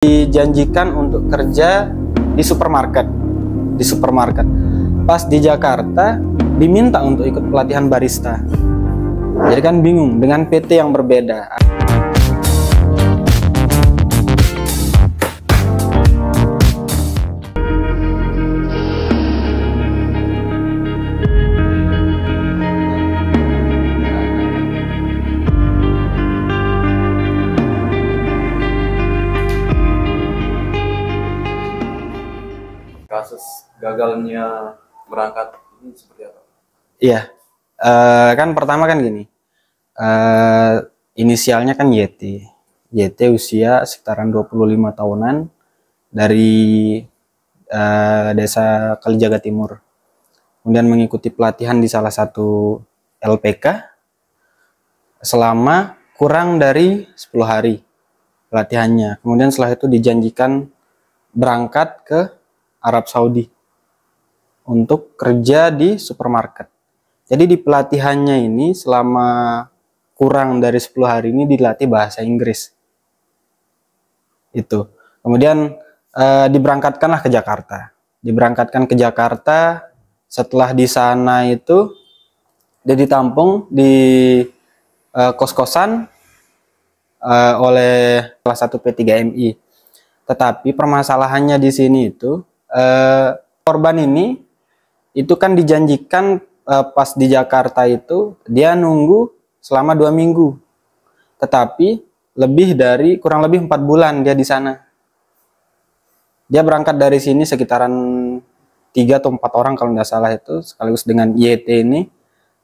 dijanjikan untuk kerja di supermarket di supermarket pas di Jakarta diminta untuk ikut pelatihan barista jadi kan bingung dengan PT yang berbeda gagalnya berangkat ini seperti apa? Iya, uh, kan pertama kan gini, uh, inisialnya kan Yeti. Yeti usia sekitaran 25 tahunan dari uh, desa Kalijaga Timur, kemudian mengikuti pelatihan di salah satu LPK selama kurang dari 10 hari pelatihannya Kemudian setelah itu dijanjikan berangkat ke Arab Saudi untuk kerja di supermarket. Jadi di pelatihannya ini selama kurang dari 10 hari ini dilatih bahasa Inggris. Itu. Kemudian e, diberangkatkanlah ke Jakarta. Diberangkatkan ke Jakarta, setelah di sana itu dia ditampung di e, kos-kosan e, oleh salah satu P3MI. Tetapi permasalahannya di sini itu e, korban ini itu kan dijanjikan uh, pas di Jakarta itu dia nunggu selama dua minggu tetapi lebih dari kurang lebih empat bulan dia di sana dia berangkat dari sini sekitaran tiga atau empat orang kalau nggak salah itu sekaligus dengan YT e ini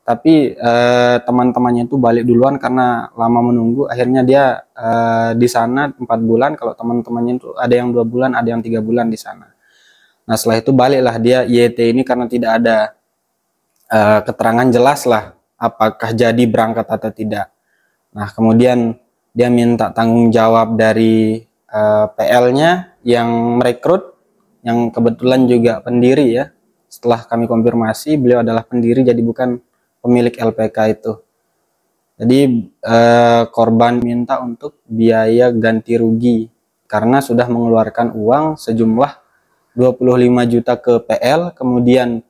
tapi eh, teman-temannya itu balik duluan karena lama menunggu akhirnya dia eh, di sana empat bulan kalau teman-temannya itu ada yang dua bulan ada yang tiga bulan di sana Nah setelah itu baliklah dia YT ini karena tidak ada uh, keterangan jelas lah apakah jadi berangkat atau tidak. Nah kemudian dia minta tanggung jawab dari uh, eh, PL-nya yang merekrut yang kebetulan juga pendiri ya. Setelah kami konfirmasi beliau adalah pendiri jadi bukan pemilik LPK itu. Jadi uh, korban minta untuk biaya ganti rugi karena sudah mengeluarkan uang sejumlah 25 juta ke PL, kemudian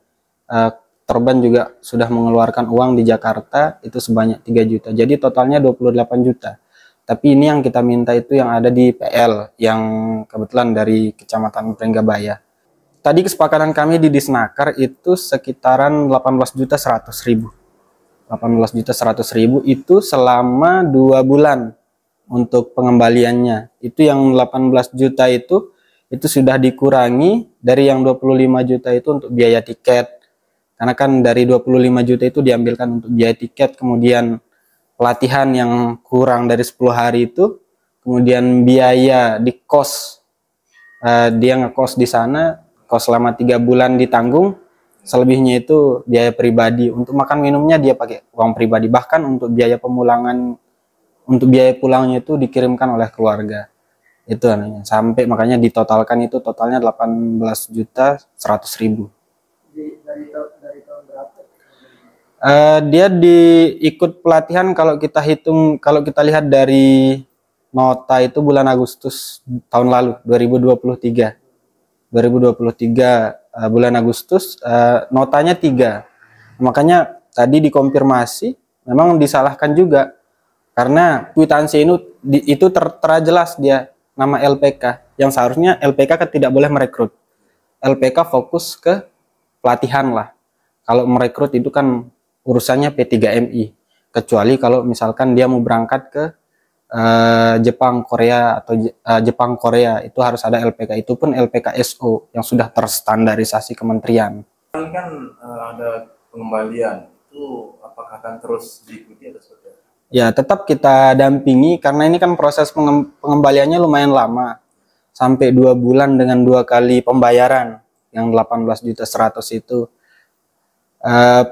uh, Torban juga sudah mengeluarkan uang di Jakarta itu sebanyak 3 juta. Jadi totalnya 28 juta. Tapi ini yang kita minta itu yang ada di PL yang kebetulan dari Kecamatan Prenggabaya. Tadi kesepakatan kami di Disnaker itu sekitaran 18 juta 100 ribu. 18 juta 100 ribu itu selama dua bulan untuk pengembaliannya. Itu yang 18 juta itu itu sudah dikurangi dari yang 25 juta itu untuk biaya tiket. Karena kan dari 25 juta itu diambilkan untuk biaya tiket, kemudian pelatihan yang kurang dari 10 hari itu, kemudian biaya di kos, uh, dia ngekos di sana, kos selama tiga bulan ditanggung, selebihnya itu biaya pribadi. Untuk makan minumnya dia pakai uang pribadi, bahkan untuk biaya pemulangan, untuk biaya pulangnya itu dikirimkan oleh keluarga itu anehnya sampai makanya ditotalkan itu totalnya 18 juta 100 ribu dari, tahun berapa? Uh, dia diikut pelatihan kalau kita hitung kalau kita lihat dari nota itu bulan Agustus tahun lalu 2023 2023 uh, bulan Agustus uh, notanya tiga makanya tadi dikonfirmasi memang disalahkan juga karena kwitansi ini itu tertera jelas dia nama LPK yang seharusnya LPK kan tidak boleh merekrut. LPK fokus ke pelatihan lah. Kalau merekrut itu kan urusannya P3MI. Kecuali kalau misalkan dia mau berangkat ke uh, Jepang, Korea atau uh, Jepang, Korea itu harus ada LPK. Itu pun LPK SO yang sudah terstandarisasi kementerian. Kan uh, ada pengembalian itu apakah akan terus diikuti atau seperti ya tetap kita dampingi karena ini kan proses pengembaliannya lumayan lama sampai dua bulan dengan dua kali pembayaran yang 18 juta 100 itu uh, eh,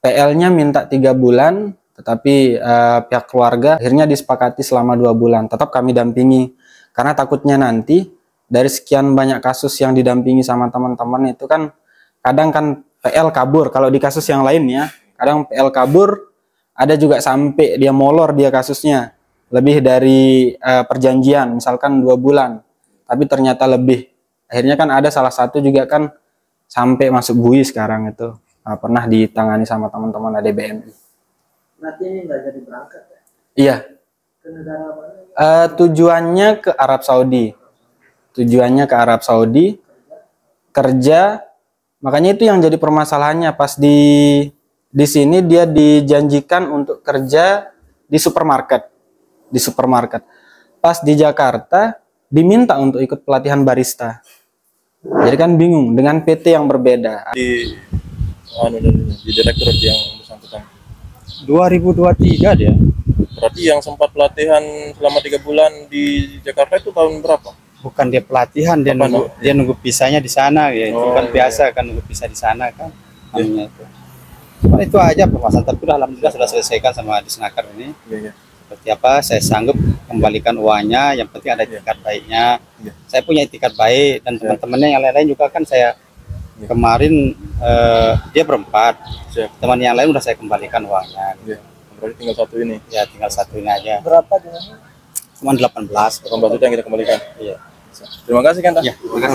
PL-nya minta tiga bulan tetapi uh, pihak keluarga akhirnya disepakati selama dua bulan tetap kami dampingi karena takutnya nanti dari sekian banyak kasus yang didampingi sama teman-teman itu kan kadang kan PL kabur kalau di kasus yang lain ya kadang PL kabur ada juga sampai dia molor dia kasusnya lebih dari uh, perjanjian misalkan dua bulan tapi ternyata lebih akhirnya kan ada salah satu juga kan sampai masuk bui sekarang itu uh, pernah ditangani sama teman-teman ADBMI Nanti ini nggak jadi berangkat ya iya ke negara mana uh, eh, tujuannya ke Arab Saudi tujuannya ke Arab Saudi kerja makanya itu yang jadi permasalahannya pas di di sini dia dijanjikan untuk kerja di supermarket. Di supermarket. Pas di Jakarta diminta untuk ikut pelatihan barista. Jadi kan bingung dengan PT yang berbeda. Di anu di direktur yang bersangkutan. 2023 dia. Berarti yang sempat pelatihan selama tiga bulan di Jakarta itu tahun berapa? Bukan dia pelatihan, dia Apa nunggu, dia nunggu pisahnya di sana ya. Oh, itu kan iya. biasa iya. kan nunggu pisah di sana kan. Iya. Cuma itu aja pemasan tapi alhamdulillah sudah selesaikan sama senaker ini. Iya, iya. Seperti apa saya sanggup kembalikan uangnya, yang penting ada iya. tingkat baiknya. Iya. Saya punya tingkat baik dan iya. teman-temannya yang lain-lain juga kan saya kemarin uh, dia berempat. Teman yang lain udah saya kembalikan uangnya. Berarti tinggal satu ini. Ya, tinggal satu ini aja. Berapa jumlahnya? Cuma 18. 18 itu yang kita kembalikan. Iya. Terima kasih kan Ya, terima kasih.